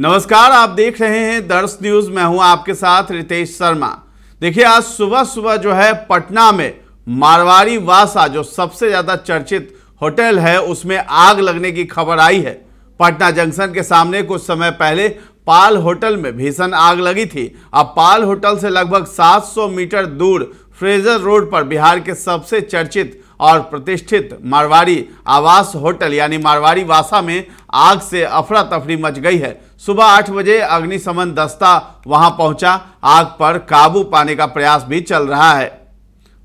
नमस्कार आप देख रहे हैं दर्श न्यूज मैं हूं आपके साथ रितेश शर्मा देखिए आज सुबह सुबह जो है पटना में मारवाड़ी वासा जो सबसे ज्यादा चर्चित होटल है उसमें आग लगने की खबर आई है पटना जंक्शन के सामने कुछ समय पहले पाल होटल में भीषण आग लगी थी अब पाल होटल से लगभग 700 मीटर दूर फ्रेजर रोड पर बिहार के सबसे चर्चित और प्रतिष्ठित मारवाड़ी आवास होटल यानी मारवाड़ी वासा में आग से अफरा तफरी मच गई है सुबह आठ बजे अग्निशमन दस्ता वहां पहुंचा आग पर काबू पाने का प्रयास भी चल रहा है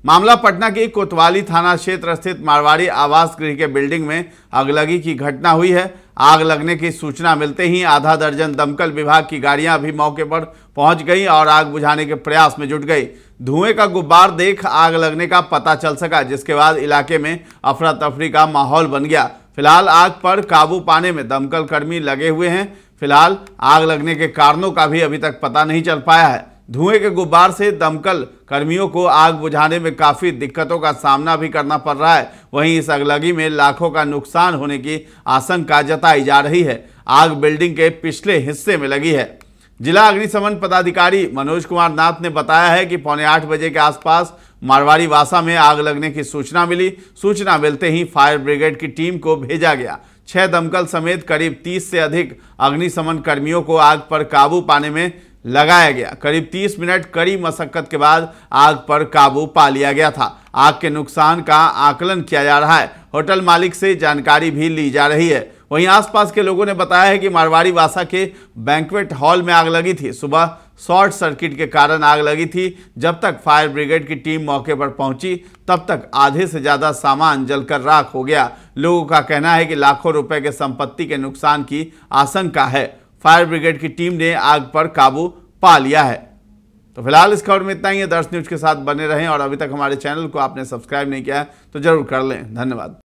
मामला पटना के कोतवाली थाना क्षेत्र स्थित मारवाड़ी आवास गृह के बिल्डिंग में अगलगी की घटना हुई है आग लगने की सूचना मिलते ही आधा दर्जन दमकल विभाग की गाड़ियां भी मौके पर पहुंच गई और आग बुझाने के प्रयास में जुट गई धुएं का गुब्बार देख आग लगने का पता चल सका जिसके बाद इलाके में अफरा तफरी का माहौल बन गया फिलहाल आग पर काबू पाने में दमकल कर्मी लगे हुए हैं फिलहाल आग लगने के कारणों का भी अभी तक पता नहीं चल पाया है धुएं के गुब्बार से दमकल कर्मियों को आग बुझाने में काफ़ी दिक्कतों का सामना भी करना पड़ रहा है वहीं इस अगलगी में लाखों का नुकसान होने की आशंका जताई जा रही है आग बिल्डिंग के पिछले हिस्से में लगी है जिला अग्निशमन पदाधिकारी मनोज कुमार नाथ ने बताया है कि पौने आठ बजे के आसपास मारवाड़ी वासा में आग लगने की सूचना मिली सूचना मिलते ही फायर ब्रिगेड की टीम को भेजा गया छह दमकल समेत करीब 30 से अधिक अग्निशमन कर्मियों को आग पर काबू पाने में लगाया गया करीब 30 मिनट कड़ी मशक्कत के बाद आग पर काबू पा लिया गया था आग के नुकसान का आकलन किया जा रहा है होटल मालिक से जानकारी भी ली जा रही है वहीं आसपास के लोगों ने बताया है कि मारवाड़ी वासा के बैंकवेट हॉल में आग लगी थी सुबह शॉर्ट सर्किट के कारण आग लगी थी जब तक फायर ब्रिगेड की टीम मौके पर पहुंची तब तक आधे से ज़्यादा सामान जलकर राख हो गया लोगों का कहना है कि लाखों रुपए के संपत्ति के नुकसान की आशंका है फायर ब्रिगेड की टीम ने आग पर काबू पा लिया है तो फिलहाल इस खबर में इतना ही है दर्श न्यूज के साथ बने रहें और अभी तक हमारे चैनल को आपने सब्सक्राइब नहीं किया है तो जरूर कर लें धन्यवाद